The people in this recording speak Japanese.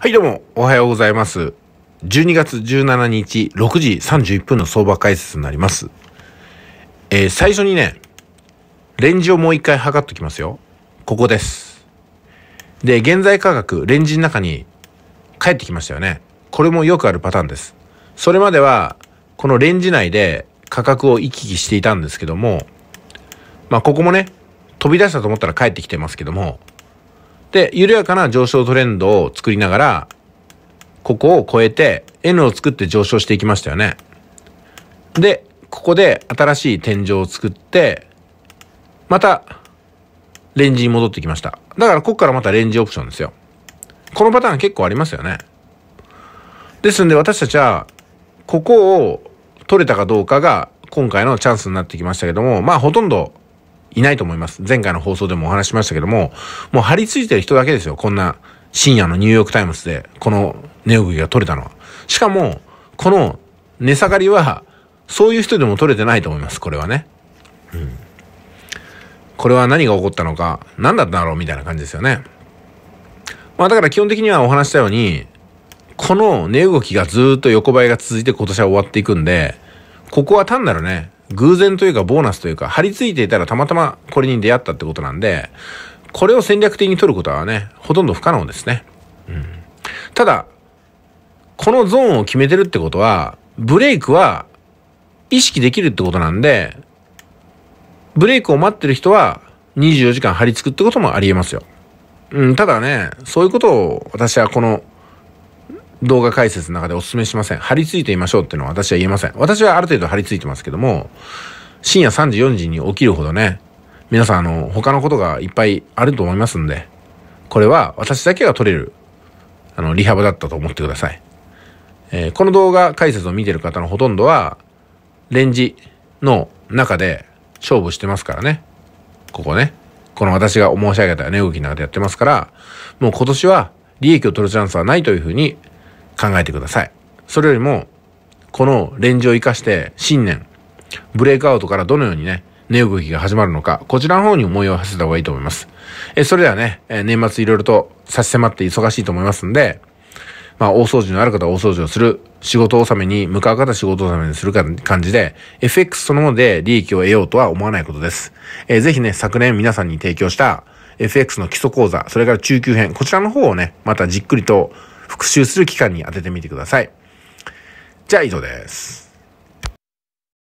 はいどうも、おはようございます。12月17日6時31分の相場解説になります。えー、最初にね、レンジをもう一回測っときますよ。ここです。で、現在価格、レンジの中に帰ってきましたよね。これもよくあるパターンです。それまでは、このレンジ内で価格を行き来していたんですけども、まあ、ここもね、飛び出したと思ったら帰ってきてますけども、で、緩やかな上昇トレンドを作りながら、ここを超えて N を作って上昇していきましたよね。で、ここで新しい天井を作って、また、レンジに戻ってきました。だからここからまたレンジオプションですよ。このパターン結構ありますよね。ですんで私たちは、ここを取れたかどうかが今回のチャンスになってきましたけども、まあほとんどいないと思います。前回の放送でもお話しましたけども、もう張り付いてる人だけですよ。こんな深夜のニューヨークタイムズで、この値動きが取れたのは。しかも、この値下がりは、そういう人でも取れてないと思います。これはね。うん。これは何が起こったのか、何だったんだろうみたいな感じですよね。まあだから基本的にはお話したように、この値動きがずっと横ばいが続いて今年は終わっていくんで、ここは単なるね、偶然というかボーナスというか、張り付いていたらたまたまこれに出会ったってことなんで、これを戦略的に取ることはね、ほとんど不可能ですね。うん。ただ、このゾーンを決めてるってことは、ブレイクは意識できるってことなんで、ブレイクを待ってる人は24時間張り付くってこともあり得ますよ。うん、ただね、そういうことを私はこの動画解説の中でお勧めしません。張り付いていましょうっていうのは私は言えません。私はある程度張り付いてますけども、深夜3時4時に起きるほどね、皆さんあの、他のことがいっぱいあると思いますんで、これは私だけが取れる、あの、リハブだったと思ってください。えー、この動画解説を見てる方のほとんどは、レンジの中で勝負してますからね。ここね。この私が申し上げた値動きの中でやってますから、もう今年は利益を取るチャンスはないというふうに考えてください。それよりも、このレンジを活かして新年、ブレイクアウトからどのようにね、値動きが始まるのか、こちらの方に思いを馳せた方がいいと思います。え、それではね、え年末いろいろと差し迫って忙しいと思いますんで、まあ、大掃除のある方は大掃除をする、仕事納めに向かう方は仕事納めにする感じで、FX そのもので利益を得ようとは思わないことです。えぜひね、昨年皆さんに提供した FX の基礎講座、それから中級編、こちらの方をね、またじっくりと復習する期間に当ててみてください。じゃあ以上です。